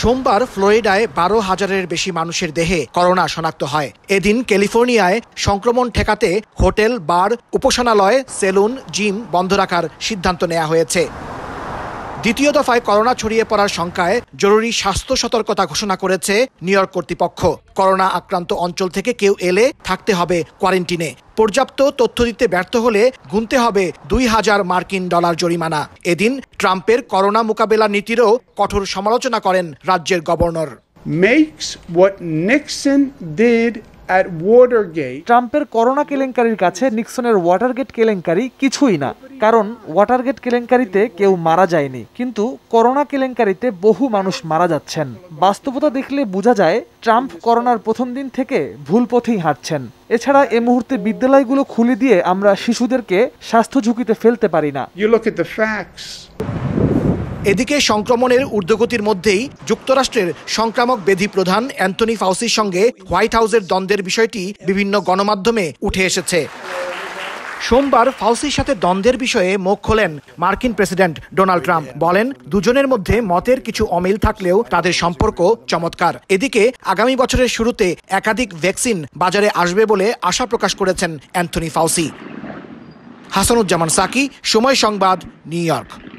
সোমবার ফ্লোরিডায় বারো হাজারের বেশি মানুষের দেহে করোনা শনাক্ত হয় এদিন ক্যালিফোর্নিয়ায় সংক্রমণ ঠেকাতে হোটেল বার উপাসনালয় সেলুন জিম বন্ধ রাখার সিদ্ধান্ত নেওয়া হয়েছে দ্বিতীয় দফায় করোনা ছড়িয়ে পড়ার শঙ্কায় জরুরি স্বাস্থ্য সতর্কতা ঘোষণা করেছে নিউ ইয়র্ক কর্তৃপক্ষ করোনা আক্রান্ত অঞ্চল থেকে কেউ এলে থাকতে হবে কোয়ারেন্টিনে পর্যাপ্ত তথ্য দিতে ব্যর্থ হলে গুনতে হবে দুই হাজার মার্কিন ডলার জরিমানা এদিন ট্রাম্পের করোনা মোকাবেলা নীতিরও কঠোর সমালোচনা করেন রাজ্যের গভর্নর মেক্স ট্রাম্পের করোনা কেলেঙ্কারির কাছে নিক্সনের ওয়াটারগেট কেলেঙ্কারি কিছুই না কারণ ওয়াটারগেট কেলেঙ্কারিতে কেউ মারা যায়নি কিন্তু করোনা কেলেঙ্কারিতে বহু মানুষ মারা যাচ্ছেন বাস্তবতা দেখলে বোঝা যায় ট্রাম্প করোনার প্রথম দিন থেকে ভুল পথেই হাঁটছেন এছাড়া এ মুহূর্তে বিদ্যালয়গুলো খুলে দিয়ে আমরা শিশুদেরকে স্বাস্থ্য ঝুঁকিতে ফেলতে পারি না এদিকে সংক্রমণের ঊর্ধ্বগতির মধ্যেই যুক্তরাষ্ট্রের সংক্রামক বেধি প্রধান অ্যান্থনি ফাউসির সঙ্গে হোয়াইট হাউসের দ্বন্দ্বের বিষয়টি বিভিন্ন গণমাধ্যমে উঠে এসেছে সোমবার ফাউসির সাথে দ্বন্দ্বের বিষয়ে মুখ খোলেন মার্কিন প্রেসিডেন্ট ডোনাল্ড ট্রাম্প বলেন দুজনের মধ্যে মতের কিছু অমিল থাকলেও তাদের সম্পর্ক চমৎকার এদিকে আগামী বছরের শুরুতে একাধিক ভ্যাকসিন বাজারে আসবে বলে আশা প্রকাশ করেছেন অ্যান্থনি ফাউসি হাসানুজ্জামান সাকি সময় সংবাদ নিউ ইয়র্ক